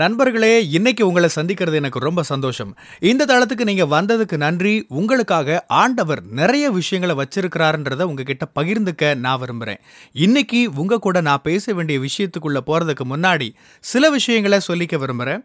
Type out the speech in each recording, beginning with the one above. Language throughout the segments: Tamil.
நண்பர்களே இன்னைக்கு உங்களை சந்திக்கிறது எனக்கு ரொம்ப சந்தோஷம் இந்த தளத்துக்கு நீங்க வந்ததுக்கு நன்றி உங்களுக்காக ஆண்டவர் நிறைய விஷயங்களை வச்சிருக்கிறாருன்றத உங்ககிட்ட பகிர்ந்துக்க நான் விரும்புகிறேன் இன்னைக்கு உங்க கூட நான் பேச வேண்டிய விஷயத்துக்குள்ள போறதுக்கு முன்னாடி சில விஷயங்களை சொல்லிக்க விரும்புகிறேன்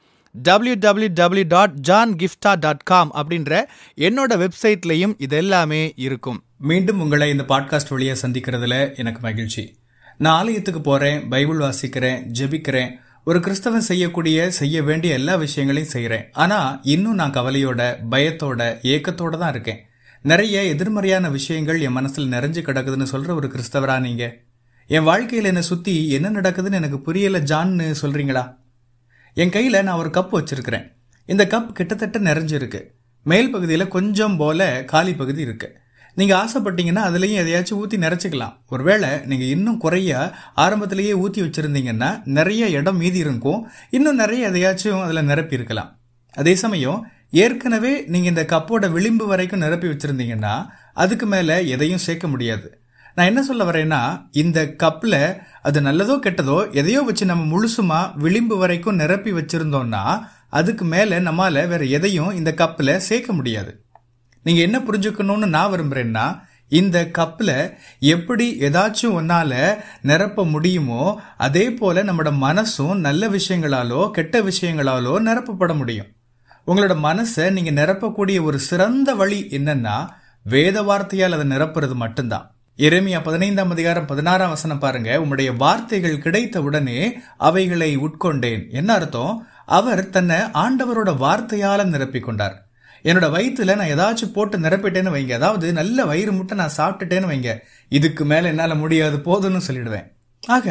W W W dot John Gifta dot com அப்படின்ற என்னோட வெப்சைட்லையும் இதெல்லாமே இருக்கும் மீண்டும் உங்களை இந்த பாட்காஸ்ட் வழியாக சந்திக்கிறதுல எனக்கு மகிழ்ச்சி நான் ஆலயத்துக்கு போகிறேன் பைபிள் வாசிக்கிறேன் ஜெபிக்கிறேன் ஒரு கிறிஸ்தவன் செய்யக்கூடிய செய்ய வேண்டிய எல்லா விஷயங்களையும் செய்கிறேன் ஆனால் இன்னும் நான் கவலையோட பயத்தோட ஏக்கத்தோட தான் இருக்கேன் நிறைய எதிர்மறையான விஷயங்கள் என் மனசில் நிறைஞ்சு கிடக்குதுன்னு சொல்கிற ஒரு கிறிஸ்தவரா நீங்கள் என் வாழ்க்கையில் என்னை சுற்றி என்ன நடக்குதுன்னு எனக்கு புரியலை ஜான்னு சொல்கிறீங்களா என் கையில் நான் ஒரு கப் வச்சுருக்கிறேன் இந்த கப் கிட்டத்தட்ட நிறைஞ்சிருக்கு மேல் பகுதியில் கொஞ்சம் போல் காலி பகுதி இருக்குது நீங்கள் ஆசைப்பட்டீங்கன்னா அதுலேயும் எதையாச்சும் ஊற்றி நிறச்சிக்கலாம் ஒருவேளை நீங்கள் இன்னும் குறைய ஆரம்பத்திலேயே ஊற்றி வச்சுருந்தீங்கன்னா நிறைய இடம் மீதி இருக்கும் இன்னும் நிறைய எதையாச்சும் அதில் நிரப்பியிருக்கலாம் அதே சமயம் ஏற்கனவே நீங்கள் இந்த கப்போட விளிம்பு வரைக்கும் நிரப்பி வச்சுருந்தீங்கன்னா அதுக்கு மேலே எதையும் சேர்க்க முடியாது நான் என்ன சொல்ல வரேன்னா இந்த கப்பில் அது நல்லதோ கெட்டதோ எதையோ வச்சு நம்ம முழுசுமா விளிம்பு வரைக்கும் நிரப்பி வச்சிருந்தோம்னா அதுக்கு மேலே நம்மால் வேற எதையும் இந்த கப்பில் சேர்க்க முடியாது நீங்கள் என்ன புரிஞ்சுக்கணும்னு நான் விரும்புகிறேன்னா இந்த கப்பில் எப்படி ஏதாச்சும் ஒன்னால் நிரப்ப முடியுமோ அதே போல் நம்மளோட மனசும் நல்ல விஷயங்களாலோ கெட்ட விஷயங்களாலோ நிரப்பப்பட முடியும் உங்களோட மனசை நீங்கள் நிரப்பக்கூடிய ஒரு சிறந்த வழி என்னன்னா வேத வார்த்தையால் அதை நிரப்புறது மட்டும்தான் எருமையா பதினைந்தாம் அதிகாரம் பதினாறாம் வசனம் பாருங்க உம்முடைய வார்த்தைகள் கிடைத்த உடனே அவைகளை உட்கொண்டேன் என்ன அர்த்தம் அவர் தன்னை ஆண்டவரோட வார்த்தையால நிரப்பிக்கொண்டார் என்னோட வயிற்றுல நான் ஏதாச்சும் போட்டு நிரப்பிட்டேன்னு வைங்க அதாவது நல்ல வயிறு முட்டை நான் சாப்பிட்டுட்டேன்னு வைங்க இதுக்கு மேல என்னால முடியாது போதுன்னு சொல்லிடுவேன் ஆக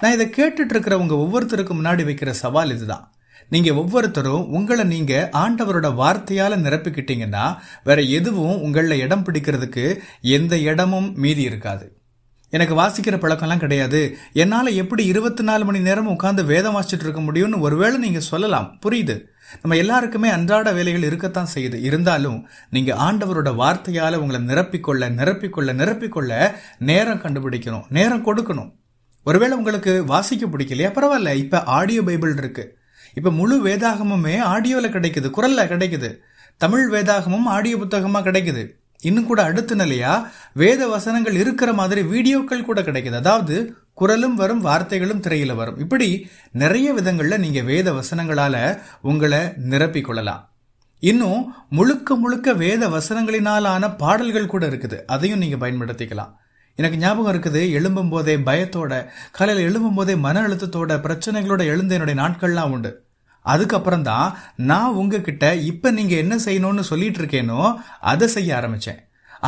நான் இதை கேட்டுட்டு இருக்கிறவங்க ஒவ்வொருத்தருக்கு முன்னாடி வைக்கிற சவால் இதுதான் நீங்க ஒவ்வொருத்தரும் உங்களை நீங்க ஆண்டவரோட வார்த்தையால நிரப்பிக்கிட்டீங்கன்னா வேற எதுவும் உங்களில் இடம் பிடிக்கிறதுக்கு எந்த இடமும் மீதி இருக்காது எனக்கு வாசிக்கிற பழக்கம்லாம் கிடையாது என்னால் எப்படி இருபத்தி நாலு மணி நேரம் உட்காந்து வேதம் வாசிச்சுட்டு இருக்க முடியும்னு ஒருவேளை நீங்கள் சொல்லலாம் புரியுது நம்ம எல்லாருக்குமே அன்றாட வேலைகள் இருக்கத்தான் செய்யுது இருந்தாலும் நீங்கள் ஆண்டவரோட வார்த்தையால் உங்களை நிரப்பிக்கொள்ள நிரப்பிக்கொள்ள நிரப்பிக்கொள்ள நேரம் கண்டுபிடிக்கணும் நேரம் கொடுக்கணும் ஒருவேளை உங்களுக்கு வாசிக்க பிடிக்கலையா பரவாயில்ல இப்போ ஆடியோ பைபிள் இருக்குது இப்போ முழு வேதாகமுமே ஆடியோவில் கிடைக்குது குரலில் கிடைக்குது தமிழ் வேதாகமும் ஆடியோ புத்தகமாக கிடைக்குது இன்னும் கூட அடுத்த நிலையா வேத வசனங்கள் இருக்கிற மாதிரி வீடியோக்கள் கூட கிடைக்குது அதாவது குரலும் வரும் வார்த்தைகளும் திரையில வரும் இப்படி நிறைய விதங்கள்ல நீங்க வேத வசனங்களால உங்களை நிரப்பிக்கொள்ளலாம் இன்னும் முழுக்க முழுக்க வேத வசனங்களினாலான பாடல்கள் கூட இருக்குது அதையும் நீங்க பயன்படுத்திக்கலாம் எனக்கு ஞாபகம் இருக்குது எழும்பும் போதே பயத்தோட காலையில் எழும்பும் போதே மன அழுத்தத்தோட பிரச்சனைகளோட எழுந்த என்னுடைய நாட்கள்லாம் உண்டு அதுக்கப்புறம் தான் நான் உங்ககிட்ட இப்போ நீங்கள் என்ன செய்யணும்னு சொல்லிட்டு இருக்கேனோ அதை செய்ய ஆரம்பித்தேன்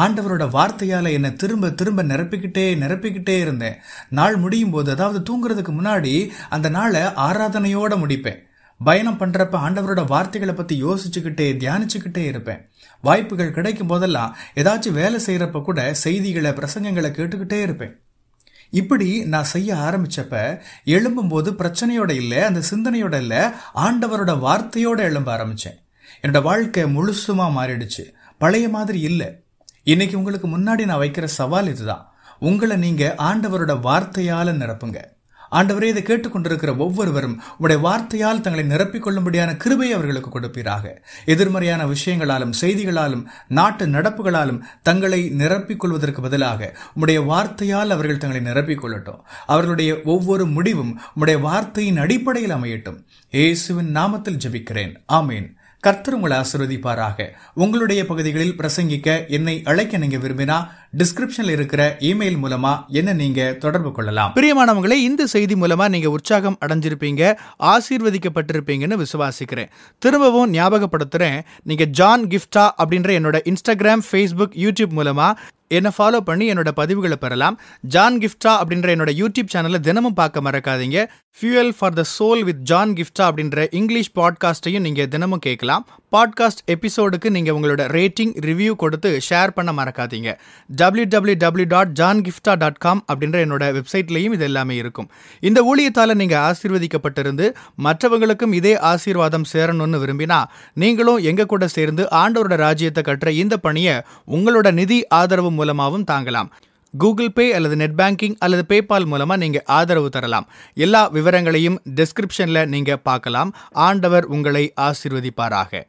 ஆண்டவரோட வார்த்தையால் என்னை திரும்ப திரும்ப நிரப்பிக்கிட்டே நிரப்பிக்கிட்டே இருந்தேன் நாள் முடியும் போது அதாவது தூங்குறதுக்கு முன்னாடி அந்த நாளை ஆராதனையோடு முடிப்பேன் பயணம் பண்ணுறப்ப ஆண்டவரோட வார்த்தைகளை பற்றி யோசிச்சுக்கிட்டே தியானிச்சுக்கிட்டே இருப்பேன் வாய்ப்புகள் கிடைக்கும் போதெல்லாம் ஏதாச்சும் வேலை செய்கிறப்ப கூட செய்திகளை பிரசங்கங்களை கேட்டுக்கிட்டே இருப்பேன் இப்படி நான் செய்ய ஆரம்பிச்சப்ப எழும்பும்போது பிரச்சனையோட இல்லை அந்த சிந்தனையோட இல்லை ஆண்டவரோட வார்த்தையோட எழும்ப ஆரம்பித்தேன் என்னோட வாழ்க்கை முழுசுமா மாறிடுச்சு பழைய மாதிரி இல்லை இன்னைக்கு உங்களுக்கு முன்னாடி நான் வைக்கிற சவால் இதுதான் உங்களை நீங்கள் ஆண்டவரோட வார்த்தையால் நிரப்புங்க ஆண்டவரே இதை கேட்டுக்கொண்டிருக்கிற ஒவ்வொருவரும் உடைய வார்த்தையால் தங்களை நிரப்பிக்கொள்ளும்படியான கிருபையை அவர்களுக்கு கொடுப்பீராக எதிர்மறையான விஷயங்களாலும் செய்திகளாலும் நாட்டு நடப்புகளாலும் தங்களை நிரப்பிக்கொள்வதற்கு பதிலாக உடைய வார்த்தையால் அவர்கள் தங்களை நிரப்பிக்கொள்ளட்டும் அவர்களுடைய ஒவ்வொரு முடிவும் உடைய வார்த்தையின் அடிப்படையில் அமையட்டும் இயேசுவின் நாமத்தில் ஜபிக்கிறேன் ஆமேன் கர்த்தர் உங்களை ஆசிர்வதிப்பாராக உங்களுடைய பகுதிகளில் பிரசங்கிக்க என்னை அழைக்க நீங்க விரும்பினா டிஸ்கிரிப்ஷன்ல இருக்கிற இமெயில் மூலமா என்ன நீங்க தொடர்பு கொள்ளலாம் பிரியமானவங்களே இந்த செய்தி மூலமா நீங்க உற்சாகம் அடைஞ்சிருப்பீங்க ஆசீர்வதிக்கப்பட்டிருப்பீங்கன்னு விசுவாசிக்கிறேன் திரும்பவும் ஞாபகப்படுத்துறேன் நீங்க ஜான் கிஃப்டா அப்படின்ற என்னோட இன்ஸ்டாகிராம் ஃபேஸ்புக் யூடியூப் மூலமா என்னை ஃபாலோ பண்ணி என்னோட பதிவுகளை பெறலாம் ஜான் கிஃப்டா அப்படின்ற என்னோட யூடியூப் சேனலில் தினமும் பார்க்க மறக்காதீங்க fuel for the soul with John Gifta அப்படின்ற இங்கிலீஷ் பாட்காஸ்ட்டையும் நீங்கள் தினமும் கேட்கலாம் பாட்காஸ்ட் எபிசோடுக்கு நீங்கள் உங்களோட ரேட்டிங் ரிவ்யூ கொடுத்து ஷேர் பண்ண மறக்காதீங்க W W W dot John Gifta dot com அப்படின்ற என்னோட வெப்சைட்லேயும் இது எல்லாமே இருக்கும் இந்த ஊழியத்தால் நீங்கள் ஆசீர்வதிக்கப்பட்டிருந்து மற்றவங்களுக்கும் இதே ஆசீர்வாதம் சேரணும்னு விரும்பினா நீங்களும் எங்கள் கூட சேர்ந்து ஆண்டவரோட ராஜ்யத்தை கட்டுற இந்த பணியை உங்களோட நிதி ஆதரவு மூலமாகவும் தாங்கலாம் கூகுள் பே அல்லது நெட் பேங்கிங் அல்லது பேபால் மூலமாக நீங்கள் ஆதரவு தரலாம் எல்லா விவரங்களையும் டிஸ்கிரிப்ஷனில் நீங்கள் பார்க்கலாம் ஆண்டவர் உங்களை ஆசிர்வதிப்பாராக